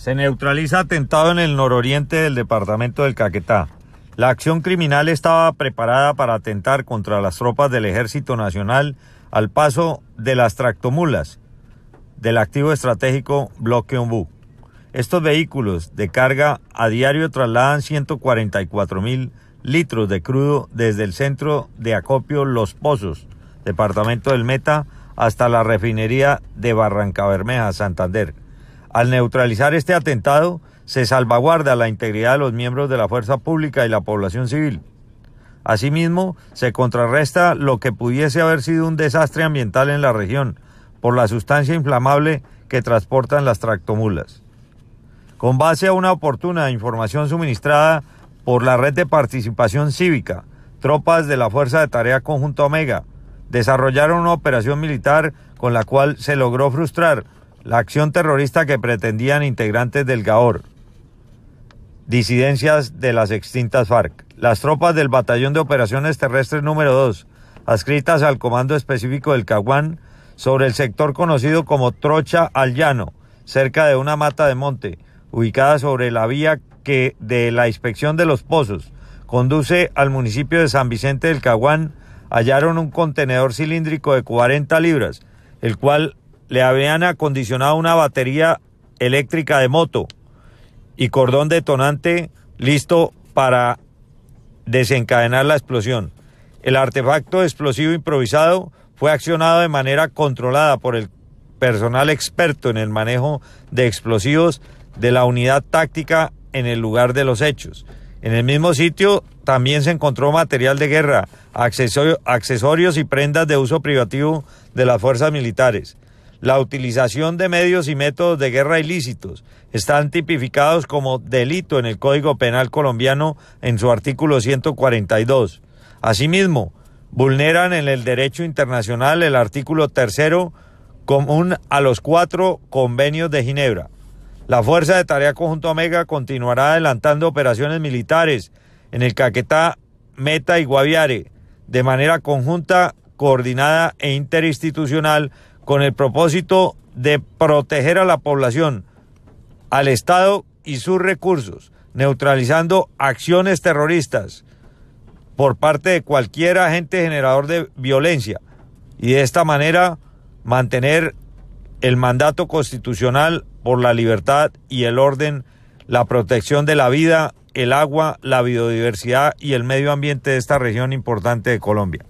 Se neutraliza atentado en el nororiente del departamento del Caquetá. La acción criminal estaba preparada para atentar contra las tropas del Ejército Nacional al paso de las tractomulas del activo estratégico Bloque Ombú. Estos vehículos de carga a diario trasladan 144 mil litros de crudo desde el centro de acopio Los Pozos, departamento del Meta, hasta la refinería de Barrancabermeja, Santander. Al neutralizar este atentado, se salvaguarda la integridad de los miembros de la fuerza pública y la población civil. Asimismo, se contrarresta lo que pudiese haber sido un desastre ambiental en la región por la sustancia inflamable que transportan las tractomulas. Con base a una oportuna información suministrada por la Red de Participación Cívica, tropas de la Fuerza de Tarea Conjunto Omega, desarrollaron una operación militar con la cual se logró frustrar la acción terrorista que pretendían integrantes del GAOR, disidencias de las extintas FARC. Las tropas del Batallón de Operaciones Terrestres número 2, adscritas al Comando Específico del Caguán, sobre el sector conocido como Trocha al Llano, cerca de una mata de monte, ubicada sobre la vía que de la inspección de los pozos conduce al municipio de San Vicente del Caguán, hallaron un contenedor cilíndrico de 40 libras, el cual le habían acondicionado una batería eléctrica de moto y cordón detonante listo para desencadenar la explosión. El artefacto explosivo improvisado fue accionado de manera controlada por el personal experto en el manejo de explosivos de la unidad táctica en el lugar de los hechos. En el mismo sitio también se encontró material de guerra, accesorios y prendas de uso privativo de las fuerzas militares la utilización de medios y métodos de guerra ilícitos están tipificados como delito en el Código Penal colombiano en su artículo 142. Asimismo, vulneran en el derecho internacional el artículo tercero común a los cuatro convenios de Ginebra. La Fuerza de Tarea Conjunto Omega continuará adelantando operaciones militares en el Caquetá, Meta y Guaviare de manera conjunta, coordinada e interinstitucional con el propósito de proteger a la población, al Estado y sus recursos, neutralizando acciones terroristas por parte de cualquier agente generador de violencia y de esta manera mantener el mandato constitucional por la libertad y el orden, la protección de la vida, el agua, la biodiversidad y el medio ambiente de esta región importante de Colombia.